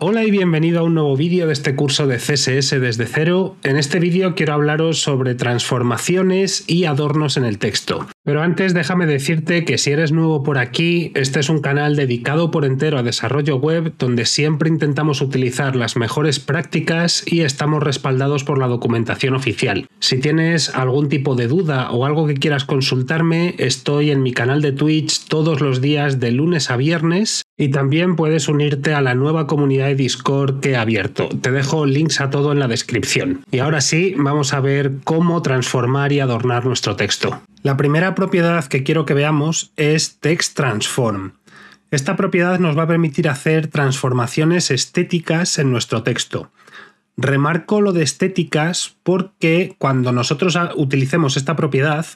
Hola y bienvenido a un nuevo vídeo de este curso de CSS desde cero. En este vídeo quiero hablaros sobre transformaciones y adornos en el texto. Pero antes déjame decirte que si eres nuevo por aquí, este es un canal dedicado por entero a desarrollo web donde siempre intentamos utilizar las mejores prácticas y estamos respaldados por la documentación oficial. Si tienes algún tipo de duda o algo que quieras consultarme, estoy en mi canal de Twitch todos los días de lunes a viernes y también puedes unirte a la nueva comunidad Discord que he abierto. Te dejo links a todo en la descripción. Y ahora sí, vamos a ver cómo transformar y adornar nuestro texto. La primera propiedad que quiero que veamos es Text Transform. Esta propiedad nos va a permitir hacer transformaciones estéticas en nuestro texto. Remarco lo de estéticas porque cuando nosotros utilicemos esta propiedad,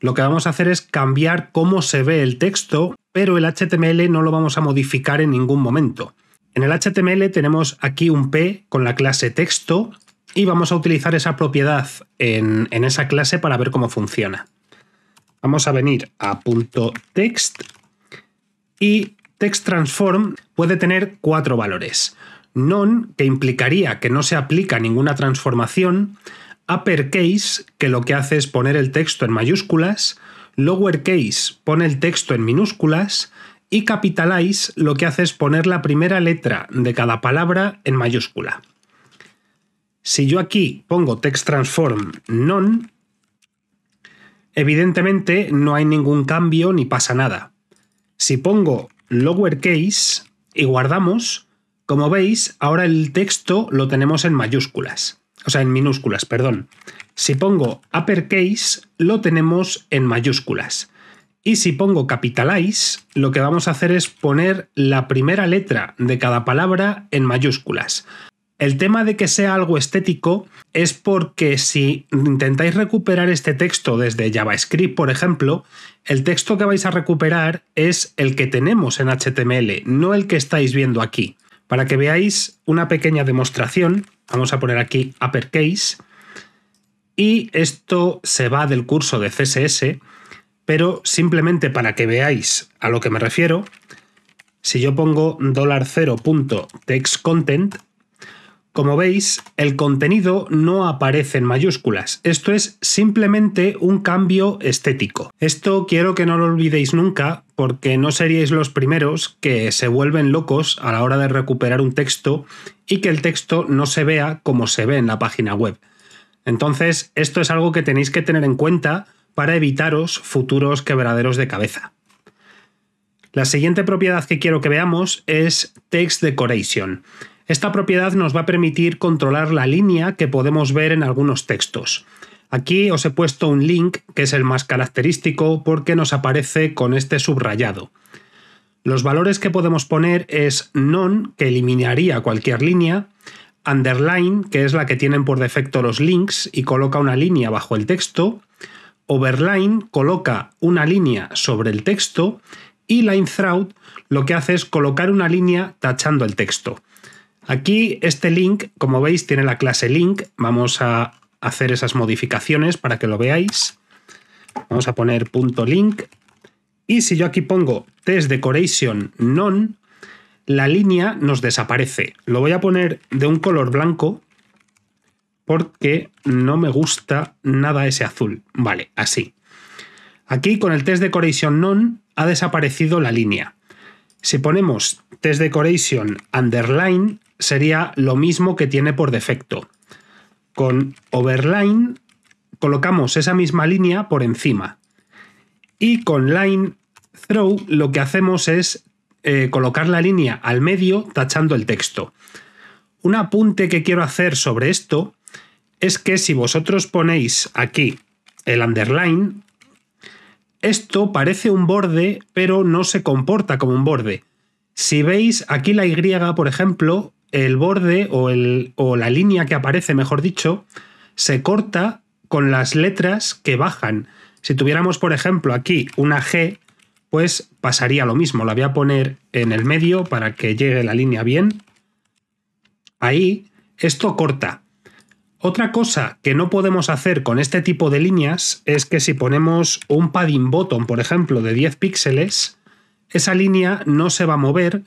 lo que vamos a hacer es cambiar cómo se ve el texto, pero el HTML no lo vamos a modificar en ningún momento. En el HTML tenemos aquí un P con la clase texto y vamos a utilizar esa propiedad en, esa clase para ver cómo funciona. Vamos a venir a .text y TextTransform puede tener cuatro valores. Non, que implicaría que no se aplica ninguna transformación. Uppercase, que lo que hace es poner el texto en mayúsculas. Lowercase, pone el texto en minúsculas y Capitalize lo que hace es poner la primera letra de cada palabra en mayúscula. Si yo aquí pongo text transform non, evidentemente no hay ningún cambio ni pasa nada. Si pongo lowercase y guardamos, como veis, ahora el texto lo tenemos en mayúsculas, o sea, en minúsculas, perdón. Si pongo uppercase, lo tenemos en mayúsculas. Y si pongo capitalize, lo que vamos a hacer es poner la primera letra de cada palabra en mayúsculas. El tema de que sea algo estético es porque si intentáis recuperar este texto desde JavaScript, por ejemplo, el texto que vais a recuperar es el que tenemos en HTML, no el que estáis viendo aquí. Para que veáis una pequeña demostración, vamos a poner aquí uppercase, y esto se va del curso de CSS, pero simplemente para que veáis a lo que me refiero, si yo pongo $0.text-content, como veis, el contenido no aparece en mayúsculas. Esto es simplemente un cambio estético. Esto quiero que no lo olvidéis nunca porque no seríais los primeros que se vuelven locos a la hora de recuperar un texto y que el texto no se vea como se ve en la página web. Entonces, esto es algo que tenéis que tener en cuenta para evitaros futuros quebraderos de cabeza. La siguiente propiedad que quiero que veamos es Text Decoration. Esta propiedad nos va a permitir controlar la línea que podemos ver en algunos textos. Aquí os he puesto un link que es el más característico porque nos aparece con este subrayado. Los valores que podemos poner es non, que eliminaría cualquier línea, underline, que es la que tienen por defecto los links y coloca una línea bajo el texto, Overline coloca una línea sobre el texto y line through lo que hace es colocar una línea tachando el texto. Aquí este link, como veis, tiene la clase link. Vamos a hacer esas modificaciones para que lo veáis. Vamos a poner punto .link. Y si yo aquí pongo test decoration non, la línea nos desaparece. Lo voy a poner de un color blanco porque no me gusta nada ese azul. Vale, así. Aquí con el test decoration non ha desaparecido la línea. Si ponemos test decoration underline sería lo mismo que tiene por defecto. Con overline colocamos esa misma línea por encima. Y con line throw lo que hacemos es eh, colocar la línea al medio tachando el texto. Un apunte que quiero hacer sobre esto es que si vosotros ponéis aquí el underline, esto parece un borde, pero no se comporta como un borde. Si veis aquí la Y, por ejemplo, el borde o, la línea que aparece, mejor dicho, se corta con las letras que bajan. Si tuviéramos, por ejemplo, aquí una G, pues pasaría lo mismo. La voy a poner en el medio para que llegue la línea bien. Ahí, esto corta. Otra cosa que no podemos hacer con este tipo de líneas es que si ponemos un padding bottom, por ejemplo, de 10 píxeles, esa línea no se va a mover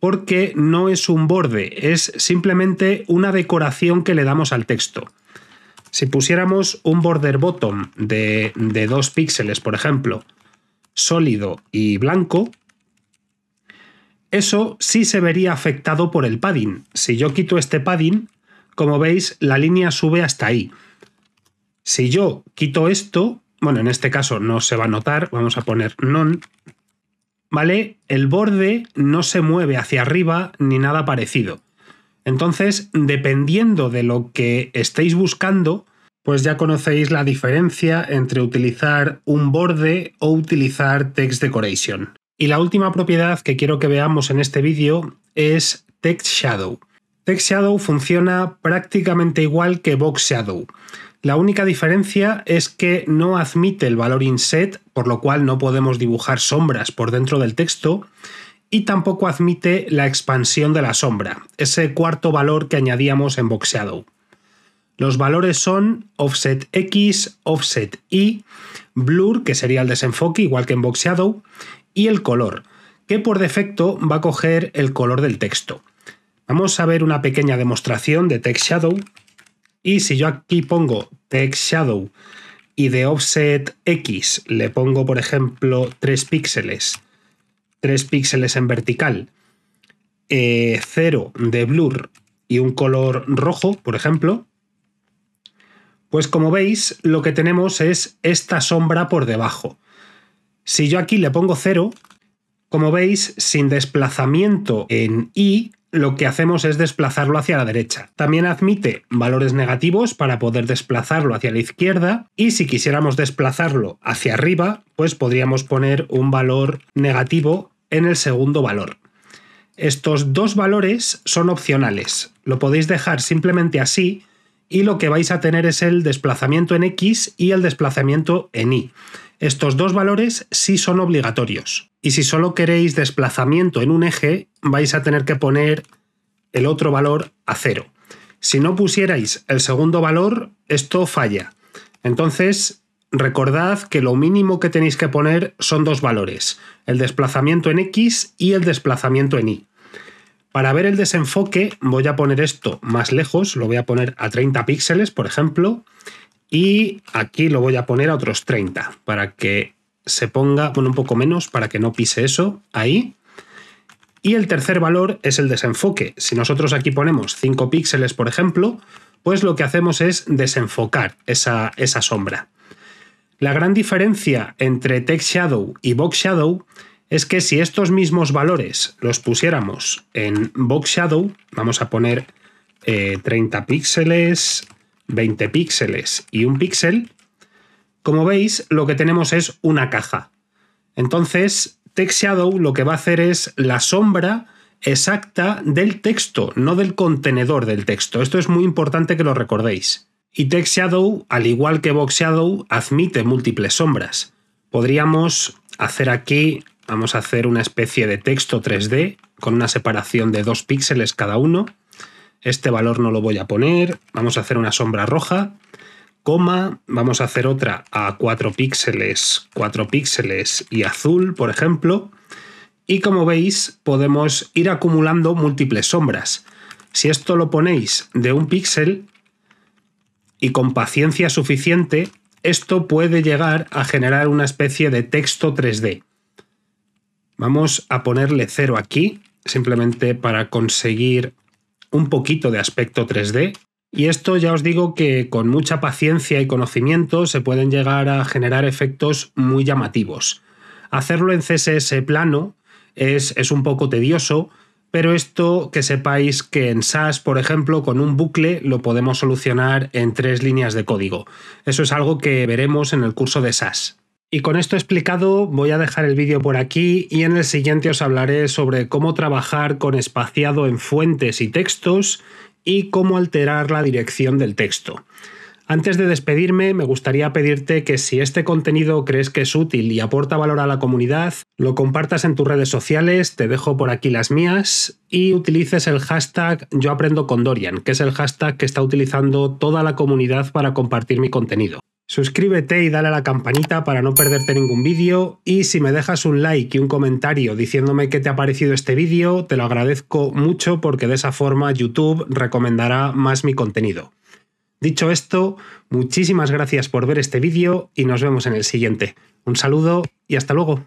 porque no es un borde, es simplemente una decoración que le damos al texto. Si pusiéramos un border bottom de, de 2 píxeles, por ejemplo, sólido y blanco, eso sí se vería afectado por el padding. Si yo quito este padding, como veis, la línea sube hasta ahí. Si yo quito esto, bueno, en este caso no se va a notar, vamos a poner non, ¿vale? El borde no se mueve hacia arriba ni nada parecido. Entonces, dependiendo de lo que estéis buscando, pues ya conocéis la diferencia entre utilizar un borde o utilizar text decoration. Y la última propiedad que quiero que veamos en este vídeo es text shadow. TextShadow funciona prácticamente igual que Box Shadow. La única diferencia es que no admite el valor inset, por lo cual no podemos dibujar sombras por dentro del texto, y tampoco admite la expansión de la sombra, ese cuarto valor que añadíamos en Box Los valores son offset X, offset Y, blur, que sería el desenfoque, igual que en Box Shadow, y el color, que por defecto va a coger el color del texto. Vamos a ver una pequeña demostración de Text Shadow. Y si yo aquí pongo Text Shadow y de offset X le pongo, por ejemplo, 3 píxeles, 3 píxeles en vertical, 0 eh, de blur y un color rojo, por ejemplo, pues como veis, lo que tenemos es esta sombra por debajo. Si yo aquí le pongo 0, como veis, sin desplazamiento en Y, lo que hacemos es desplazarlo hacia la derecha. También admite valores negativos para poder desplazarlo hacia la izquierda y si quisiéramos desplazarlo hacia arriba, pues podríamos poner un valor negativo en el segundo valor. Estos dos valores son opcionales, lo podéis dejar simplemente así y lo que vais a tener es el desplazamiento en X y el desplazamiento en Y. Estos dos valores sí son obligatorios. Y si solo queréis desplazamiento en un eje, vais a tener que poner el otro valor a cero. Si no pusierais el segundo valor, esto falla. Entonces, recordad que lo mínimo que tenéis que poner son dos valores, el desplazamiento en X y el desplazamiento en Y. Para ver el desenfoque voy a poner esto más lejos, lo voy a poner a 30 píxeles, por ejemplo, y aquí lo voy a poner a otros 30 para que se ponga, bueno, un poco menos para que no pise eso ahí. Y el tercer valor es el desenfoque. Si nosotros aquí ponemos 5 píxeles, por ejemplo, pues lo que hacemos es desenfocar esa, esa sombra. La gran diferencia entre Text Shadow y Box Shadow es que si estos mismos valores los pusiéramos en Box Shadow, vamos a poner 30 eh, píxeles, 20 píxeles y un píxel, como veis, lo que tenemos es una caja. Entonces, shadow lo que va a hacer es la sombra exacta del texto, no del contenedor del texto. Esto es muy importante que lo recordéis. Y shadow al igual que box shadow admite múltiples sombras. Podríamos hacer aquí, vamos a hacer una especie de texto 3D con una separación de dos píxeles cada uno este valor no lo voy a poner, vamos a hacer una sombra roja, coma, vamos a hacer otra a 4 píxeles, 4 píxeles y azul, por ejemplo, y como veis podemos ir acumulando múltiples sombras. Si esto lo ponéis de un píxel y con paciencia suficiente, esto puede llegar a generar una especie de texto 3D. Vamos a ponerle 0 aquí, simplemente para conseguir un poquito de aspecto 3D. Y esto ya os digo que con mucha paciencia y conocimiento se pueden llegar a generar efectos muy llamativos. Hacerlo en CSS plano es, es un poco tedioso, pero esto que sepáis que en SAS, por ejemplo, con un bucle lo podemos solucionar en tres líneas de código. Eso es algo que veremos en el curso de SAS. Y con esto explicado voy a dejar el vídeo por aquí y en el siguiente os hablaré sobre cómo trabajar con espaciado en fuentes y textos y cómo alterar la dirección del texto. Antes de despedirme, me gustaría pedirte que si este contenido crees que es útil y aporta valor a la comunidad, lo compartas en tus redes sociales, te dejo por aquí las mías, y utilices el hashtag yo aprendo con Dorian, que es el hashtag que está utilizando toda la comunidad para compartir mi contenido. Suscríbete y dale a la campanita para no perderte ningún vídeo y si me dejas un like y un comentario diciéndome qué te ha parecido este vídeo, te lo agradezco mucho porque de esa forma YouTube recomendará más mi contenido. Dicho esto, muchísimas gracias por ver este vídeo y nos vemos en el siguiente. Un saludo y hasta luego.